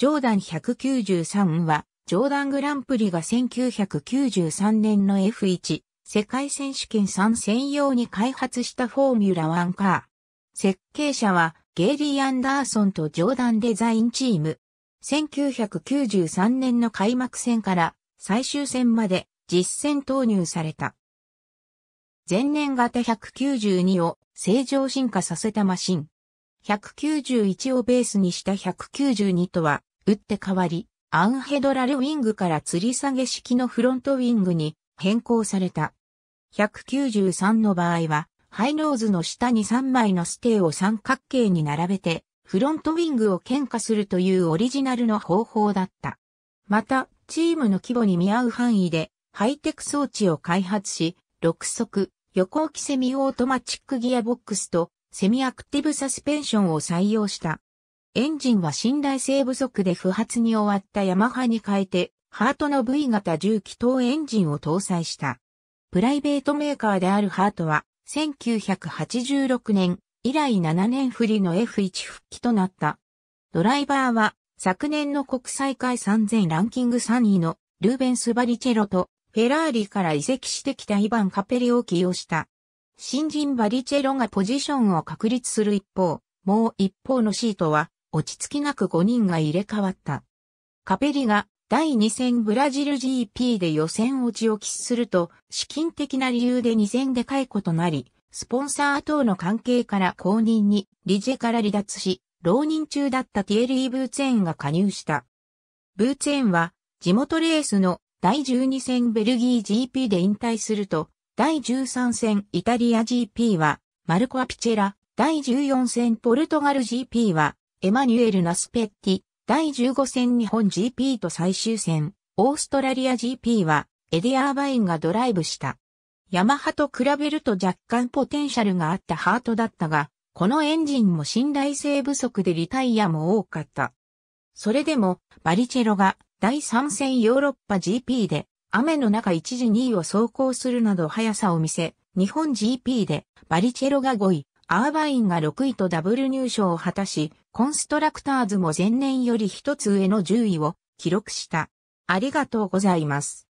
ジョーダン193は、ジョーダングランプリが1993年の F1 世界選手権3専用に開発したフォーミュラ1カー。設計者はゲイリー・アンダーソンとジョーダンデザインチーム。1993年の開幕戦から最終戦まで実戦投入された。前年型192を正常進化させたマシン。191をベースにした192とは打って変わり、アンヘドラルウィングから吊り下げ式のフロントウィングに変更された。193の場合は、ハイノーズの下に3枚のステーを三角形に並べて、フロントウィングを喧嘩するというオリジナルの方法だった。また、チームの規模に見合う範囲で、ハイテク装置を開発し、6速、横置きセミオートマチックギアボックスと、セミアクティブサスペンションを採用した。エンジンは信頼性不足で不発に終わったヤマハに変えて、ハートの V 型重機等エンジンを搭載した。プライベートメーカーであるハートは、1986年以来7年振りの F1 復帰となった。ドライバーは、昨年の国際会3000ランキング3位のルーベンス・バリチェロとフェラーリから移籍してきたイヴァン・カペリを起用した。新人バリチェロがポジションを確立する一方、もう一方のシートは落ち着きなく5人が入れ替わった。カペリが第2戦ブラジル GP で予選落ちを喫すると、資金的な理由で2戦で解雇となり、スポンサー等の関係から公認に、リジェから離脱し、浪人中だったティエリー・ブーツェーンが加入した。ブーツェーンは、地元レースの第12戦ベルギー GP で引退すると、第13戦イタリア GP は、マルコ・アピチェラ、第14戦ポルトガル GP は、エマニュエル・ナスペッティ、第15戦日本 GP と最終戦、オーストラリア GP は、エディアーバインがドライブした。ヤマハと比べると若干ポテンシャルがあったハートだったが、このエンジンも信頼性不足でリタイアも多かった。それでも、バリチェロが第3戦ヨーロッパ GP で、雨の中一時2位を走行するなど速さを見せ、日本 GP でバリチェロが5位、アーバインが6位とダブル入賞を果たし、コンストラクターズも前年より一つ上の10位を記録した。ありがとうございます。